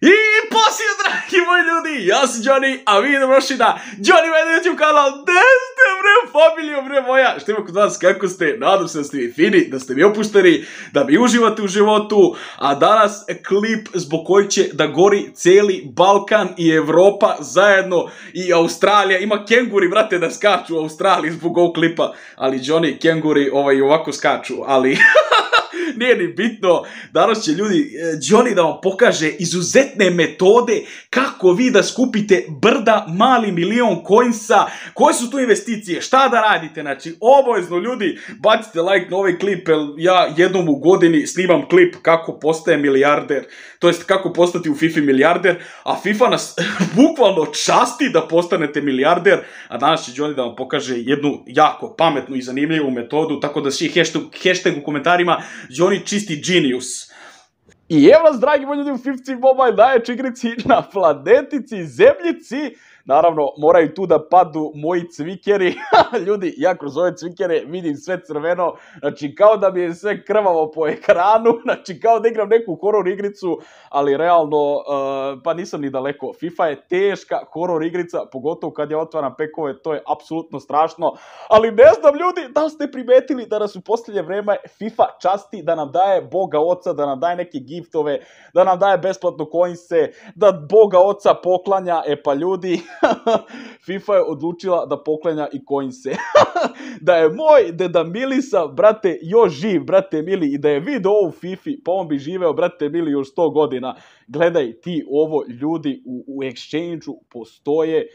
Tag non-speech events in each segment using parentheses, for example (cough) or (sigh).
I poslije, dragi moji ljudi, ja sam Johnny, a vi dobrošli na Johnny Meda YouTube kanal, gde ste bre, familijo bre moja, što ima kod vas, kako ste, nadam se da ste vi fini, da ste mi opušteni, da mi uživate u životu, a danas klip zbog koji će da gori celi Balkan i Evropa zajedno i Australija, ima kenguri, brate, da skaču u Australiji zbog ovog klipa, ali Johnny, kenguri, ovaj, ovako skaču, ali... (laughs) (laughs) nije ni bitno. Danas će ljudi, e, Johnny da vam pokaže izuzetne metode kako vi da skupite brda mali milion coinsa. Koje su tu investicije? Šta da radite? Znači, obavezno ljudi, bacite like na ovaj klip, ja jednom u godini snimam klip kako postaje milijarder. To jest kako postati u FIFA milijarder, a FIFA nas (laughs) bukvalno časti da postanete milijarder, a danas će Johnny da vam pokaže jednu jako pametnu i zanimljivu metodu, tako da svi hashtag, hashtag u komentarima Johnny oni čisti genius. I evo vas, dragi moji ljudi, u 50 Mobile Daječ igrici na planetici Zemljici. Naravno, moraju tu da padu moji cvikeri. (laughs) Ljudi, ja kroz ove cvikere vidim sve crveno, znači kao da mi je sve krvavo po ekranu, (laughs) znači kao da igram neku horor igricu, ali realno, eh, pa nisam ni daleko. FIFA je teška horor igrica, pogotovo kad ja otvaram pekove, to je apsolutno strašno. Ali ne znam, ljudi, da li ste primetili da nas u poslednje vreme FIFA časti da nam daje Boga Oca, da nam daje neke giftove, da nam daje besplatno coinse, da Boga Oca poklanja, e pa ljudi, (laughs) FIFA je odlučila da poklanja i coinse. (laughs) da je moj deda Milisa, brate, još živ, brate Mili, i da je video ovu Fifi, pa on bi živeo, brate Mili, još 100 godina. Gledaj ti ovo, ljudi u, u exchange-u postoje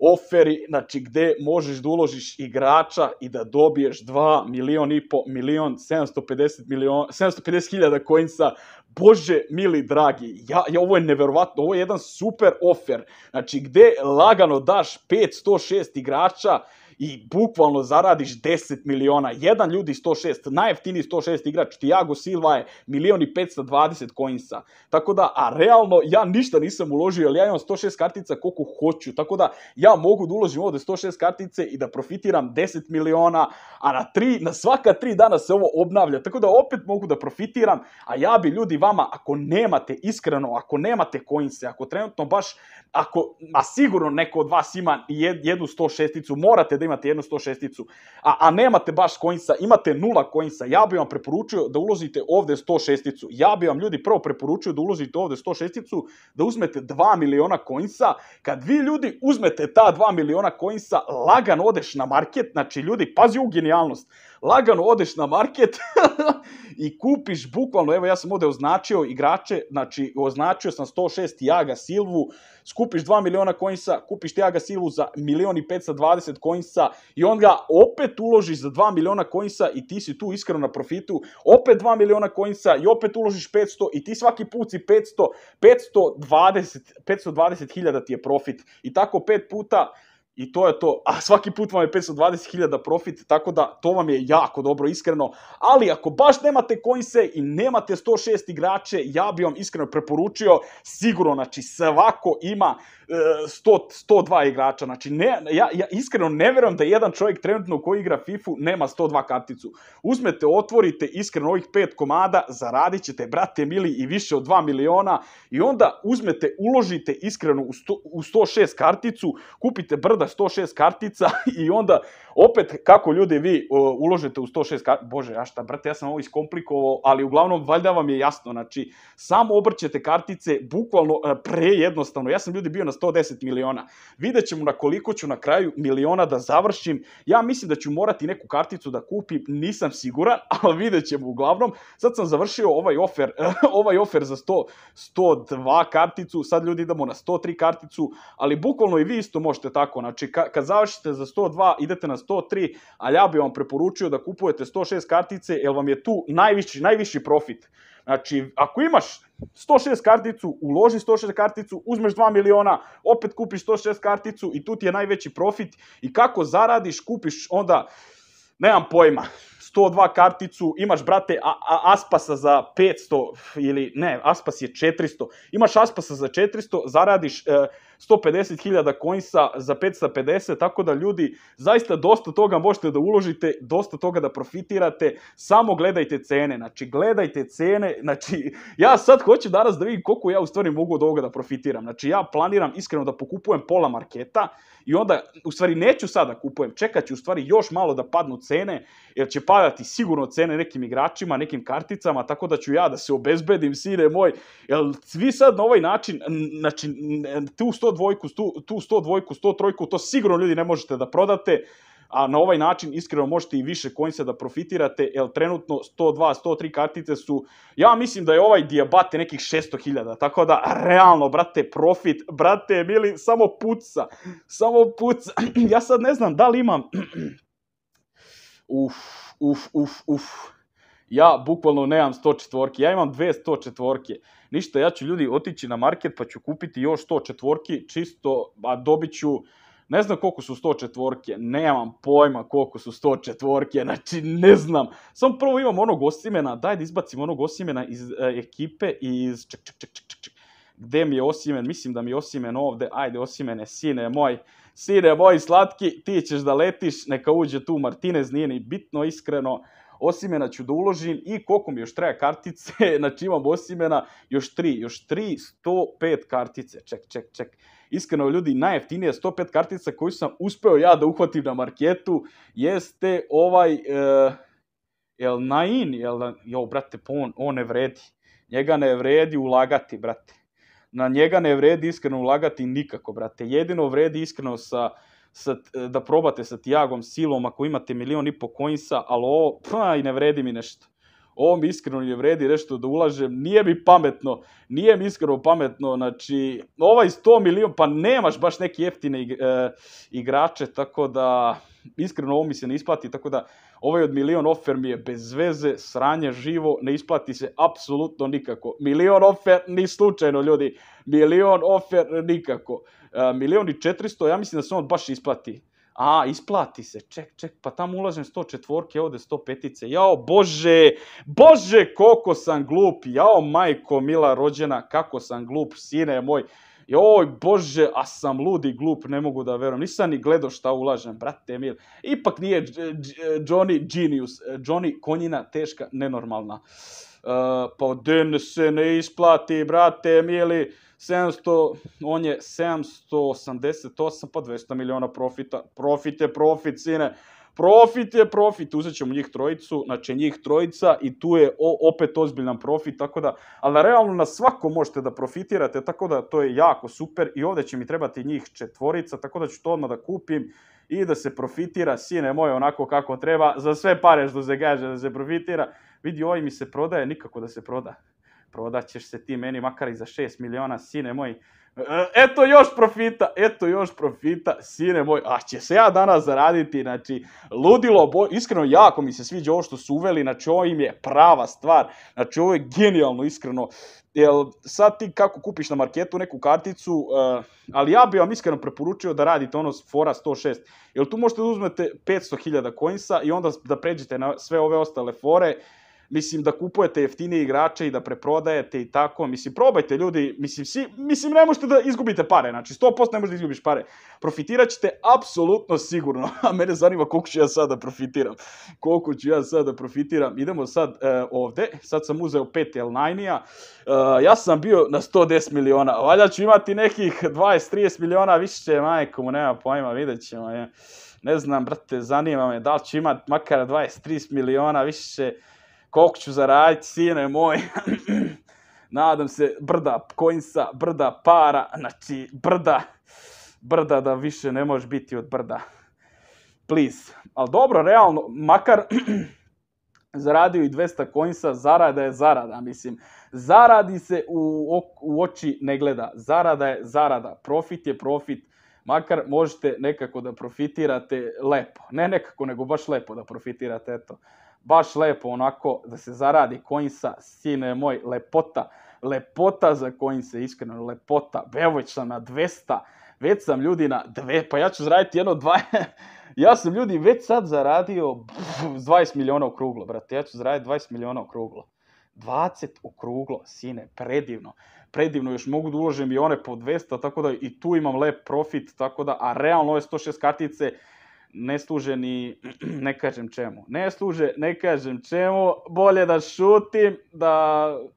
oferi, znači gde možeš da uložiš igrača i da dobiješ 2 milion i po, milion, 750 milion, 750 hiljada coinsa, bože mili dragi, ja, ja, ovo je neverovatno, ovo je jedan super ofer, znači gde lagano daš 506 igrača, i bukvalno zaradiš 10 miliona. Jedan ljudi 106, najjeftiniji 106 igrač, Thiago Silva je milion i 520 coinsa. Tako da, a realno, ja ništa nisam uložio, ali ja imam 106 kartica koliko hoću. Tako da, ja mogu da uložim ovde 106 kartice i da profitiram 10 miliona, a na, tri, na svaka tri dana se ovo obnavlja. Tako da, opet mogu da profitiram, a ja bi ljudi vama, ako nemate, iskreno, ako nemate coinse, ako trenutno baš, ako, a sigurno neko od vas ima jednu 106-icu, morate da imate jednu 106-icu, a, a nemate baš coinsa, imate nula coinsa, ja bih vam preporučio da uložite ovde 106-icu. Ja bih vam ljudi prvo preporučio da uložite ovde 106-icu, da uzmete 2 miliona coinsa. Kad vi ljudi uzmete ta 2 miliona coinsa, lagan odeš na market, znači ljudi, pazi u genijalnost lagano odeš na market (laughs) i kupiš bukvalno, evo ja sam ovde označio igrače, znači označio sam 106 Tiaga Silvu, skupiš 2 miliona coinsa, kupiš Tiaga Silvu za milion i 520 coinsa i onda ga opet uložiš za 2 miliona coinsa i ti si tu iskreno na profitu, opet 2 miliona coinsa i opet uložiš 500 i ti svaki put si 500, 520, 520 hiljada ti je profit i tako pet puta I to je to. A svaki put vam je 520.000 profit, tako da to vam je jako dobro, iskreno. Ali ako baš nemate coinse i nemate 106 igrače, ja bi vam iskreno preporučio, sigurno, znači svako ima 100, 102 igrača. Znači, ne, ja, ja iskreno ne verujem da jedan čovjek trenutno koji igra FIFA nema 102 karticu. Uzmete, otvorite iskreno ovih pet komada, zaradit ćete, brate mili, i više od 2 miliona i onda uzmete, uložite iskreno u, sto, u 106 karticu, kupite brda 106 kartica (laughs) i onda opet kako ljudi vi uh, uložete u 106 kartica, bože, ja šta, brate, ja sam ovo iskomplikovao, ali uglavnom, valjda vam je jasno, znači, samo obrćete kartice, bukvalno uh, prejednostavno. Ja sam ljudi bio na 110 miliona. Vidjet ćemo na koliko ću na kraju miliona da završim. Ja mislim da ću morati neku karticu da kupim, nisam siguran, (laughs) ali vidjet ćemo uglavnom. Sad sam završio ovaj ofer, (laughs) ovaj ofer za 100, 102 karticu, sad ljudi idemo na 103 karticu, ali bukvalno i vi isto možete tako. Znači, kad završite za 102, idete na 103, ali ja bih vam preporučio da kupujete 106 kartice, jer vam je tu najviši, najviši profit. Znači, ako imaš 106 karticu, uloži 106 karticu, uzmeš 2 miliona, opet kupiš 106 karticu i tu ti je najveći profit. I kako zaradiš, kupiš onda, nemam pojma, 102 karticu, imaš, brate, a, a, Aspasa za 500 ili ne, Aspas je 400. Imaš Aspasa za 400, zaradiš... E, 150.000 coinsa za 550, tako da ljudi, zaista dosta toga možete da uložite, dosta toga da profitirate, samo gledajte cene, znači gledajte cene, znači ja sad hoću danas da vidim koliko ja u stvari mogu od ovoga da profitiram, znači ja planiram iskreno da pokupujem pola marketa i onda, u stvari neću sada da kupujem, čekat ću u stvari još malo da padnu cene, jer će padati sigurno cene nekim igračima, nekim karticama, tako da ću ja da se obezbedim, sine moj, jer svi sad na ovaj način, znači, tu 100 100 dvojku, tu, tu 100 dvojku, 100 trojku, to sigurno ljudi ne možete da prodate, a na ovaj način iskreno možete i više coinsa da profitirate, jer trenutno 102, 103 kartice su, ja mislim da je ovaj dijabate nekih 600.000, tako da realno, brate, profit, brate, mili, samo puca, samo puca, (clears throat) ja sad ne znam da li imam, (clears throat) uf, uf, uf, uf, ja bukvalno nemam 104, četvorke, ja imam dve 104. četvorke, ništa, ja ću ljudi otići na market pa ću kupiti još 100 četvorki, čisto, a dobit ću, ne znam koliko su 100 četvorke, nemam pojma koliko su 100 četvorke, znači ne znam. Samo prvo imam onog Osimena, daj da izbacim onog Osimena iz e, ekipe i iz... Ček, ček, ček, ček, ček. Gde mi je Osimen? Mislim da mi je Osimen ovde. Ajde, Osimene, sine moj. Sine moj slatki, ti ćeš da letiš, neka uđe tu Martinez, nije ni bitno, iskreno. Osimena ću da uložim i koliko mi još treba kartice, (laughs) znači imam Osimena, još tri, još tri, 105 kartice, ček, ček, ček. Iskreno, ljudi, najjeftinije 105 kartica koju sam uspeo ja da uhvatim na marketu jeste ovaj, e, jel Nain, jel, jo, brate, on, on ne vredi. Njega ne vredi ulagati, brate na njega ne vredi iskreno ulagati nikako, brate. Jedino vredi iskreno sa, sa, da probate sa Tiagom silom ako imate milion i po coinsa, ali ovo, pa, i ne vredi mi nešto. Ovo mi iskreno ne vredi nešto da ulažem, nije mi pametno, nije mi iskreno pametno, znači, ovaj 100 milion, pa nemaš baš neke jeftine e, igrače, tako da, iskreno ovo mi se ne isplati, tako da, ovaj od milion ofer mi je bez veze, sranje živo, ne isplati se apsolutno nikako. Milion ofer ni slučajno, ljudi. Milion ofer nikako. E, milion i četiristo, ja mislim da se on baš isplati. A, isplati se, ček, ček, pa tamo ulažem 104, ovde 105. ice Jao, bože, bože, koliko sam glup, jao, majko, mila rođena, kako sam glup, sine moj joj bože, a sam lud i glup, ne mogu da verujem, nisam ni gledao šta ulažem, brate mil. Ipak nije Johnny genius, Johnny konjina teška, nenormalna. Uh, pa den se ne isplati, brate mili, 700, on je 788, pa 200 miliona profita, profit profite, profit, sine. Profit je profit, uzet ćemo njih trojicu, znači njih trojica i tu je opet ozbiljan profit, tako da, ali realno na svako možete da profitirate, tako da to je jako super i ovde će mi trebati njih četvorica, tako da ću to odmah da kupim i da se profitira, sine moje, onako kako treba, za sve pare što se gaže da se profitira. Vidi, ovaj mi se prodaje, nikako da se proda. Prodaćeš se ti meni makar i za 6 miliona, sine moji E, eto još profita, eto još profita, sine moj, a će se ja danas zaraditi, znači, ludilo, boj, iskreno jako mi se sviđa ovo što su uveli, znači ovo im je prava stvar, znači ovo je genijalno, iskreno, jel sad ti kako kupiš na marketu neku karticu, uh, ali ja bi vam iskreno preporučio da radite ono fora 106, jel tu možete da uzmete 500.000 coinsa i onda da pređete na sve ove ostale fore, uh, mislim da kupujete jeftine igrače i da preprodajete i tako, mislim probajte ljudi, mislim si, mislim ne možete da izgubite pare, znači 100% ne možete da izgubiš pare. Profitiraćete apsolutno sigurno, (laughs) a mene zanima koliko ću ja sad da profitiram. Koliko ću ja sad da profitiram. Idemo sad e, ovde, sad sam uzeo 5 l 9 e, ja sam bio na 110 miliona, valja ću imati nekih 20-30 miliona, više će, majko mu nema pojma, vidjet ćemo, je. Ne znam, brate, zanima me da li će imati makar 20-30 miliona, više koliko ću zaraditi, sine moj, (clears throat) nadam se, brda coinsa, brda para, znači, brda, brda da više ne može biti od brda. Please. Ali dobro, realno, makar (clears throat) zaradio i 200 coinsa, zarada je zarada, mislim. Zaradi se u, u oči ne gleda. Zarada je zarada. Profit je profit. Makar možete nekako da profitirate lepo. Ne nekako, nego baš lepo da profitirate, eto baš lepo onako da se zaradi coinsa, sine moj, lepota, lepota za coinse, iskreno lepota, evo sam na 200, već sam ljudi na dve, pa ja ću zaraditi jedno dva, (laughs) ja sam ljudi već sad zaradio 20 miliona okruglo, brate, ja ću zaraditi 20 miliona okruglo. 20 okruglo, sine, predivno. Predivno, još mogu da uložim i one po 200, tako da i tu imam lep profit, tako da, a realno ove 106 kartice ne služe ni, (clears throat) ne kažem čemu, ne služe, ne kažem čemu, bolje da šutim, da,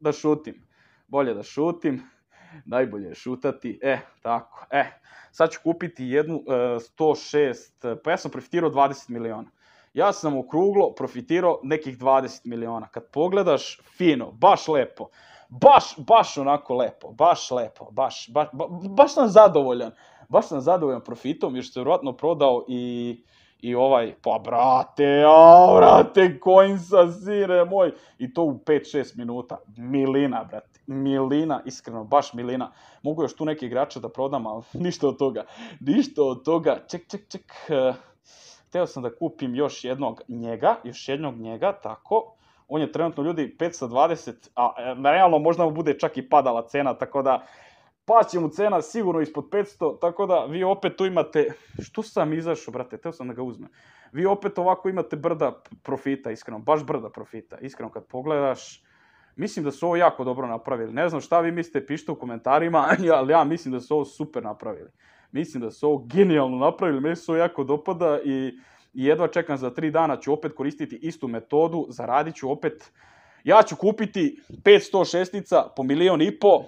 da šutim, bolje da šutim, (laughs) najbolje je šutati, e, tako, e, sad ću kupiti jednu e, 106, pa ja sam profitirao 20 miliona, ja sam okruglo profitirao nekih 20 miliona, kad pogledaš fino, baš lepo, baš, baš onako lepo, baš lepo, baš, baš, ba, baš sam zadovoljan, baš sam zadovoljan profitom, jer što je vjerojatno prodao i i ovaj, pa brate, a brate, coin sa sire moj. I to u 5-6 minuta. Milina, brate. Milina, iskreno, baš milina. Mogu još tu neke igrače da prodam, ali (laughs) ništa od toga. Ništa od toga. Ček, ček, ček. E, Teo sam da kupim još jednog njega, još jednog njega, tako. On je trenutno, ljudi, 520, a e, realno možda mu bude čak i padala cena, tako da paće mu cena sigurno ispod 500, tako da vi opet tu imate, što sam izašao, brate, teo sam da ga uzmem. Vi opet ovako imate brda profita, iskreno, baš brda profita, iskreno kad pogledaš, mislim da su ovo jako dobro napravili. Ne znam šta vi mislite, pišite u komentarima, (laughs) ali ja mislim da su ovo super napravili. Mislim da su ovo genijalno napravili, meni se ovo jako dopada i, i jedva čekam za tri dana ću opet koristiti istu metodu, zaradiću opet, ja ću kupiti 500 šestica po milion i po,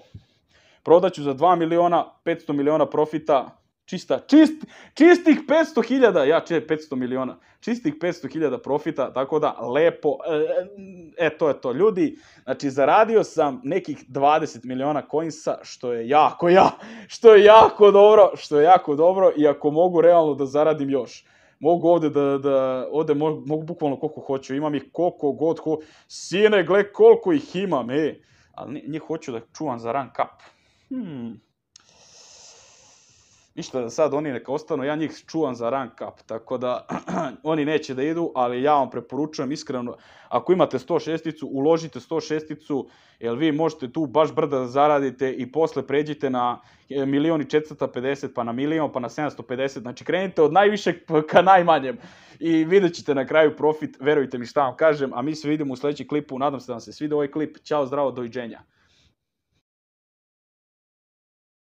Prodaću za 2 miliona, 500 miliona profita, čista, čist, čistih 500 hiljada, ja čije 500 miliona, čistih 500 hiljada profita, tako da lepo, e, e, e, to je to, ljudi, znači zaradio sam nekih 20 miliona coinsa, što je jako, ja, što je jako dobro, što je jako dobro, i ako mogu realno da zaradim još, mogu ovde da, da ovde mogu, mogu bukvalno koliko hoću, imam ih koliko god, ho, sine, gle koliko ih imam, e, ali njih hoću da čuvam za rank up, hmm, ništa da sad oni neka ostanu, ja njih čuvam za rank up, tako da (clears throat) oni neće da idu, ali ja vam preporučujem iskreno, ako imate 106-icu, uložite 106-icu, jer vi možete tu baš brda da zaradite i posle pređite na e, milion i 450, pa na milion, pa na 750, znači krenite od najvišeg ka najmanjem i vidjet ćete na kraju profit, verujte mi šta vam kažem, a mi se vidimo u sledećem klipu, nadam se da vam se svidio ovaj klip, ćao, zdravo, doviđenja.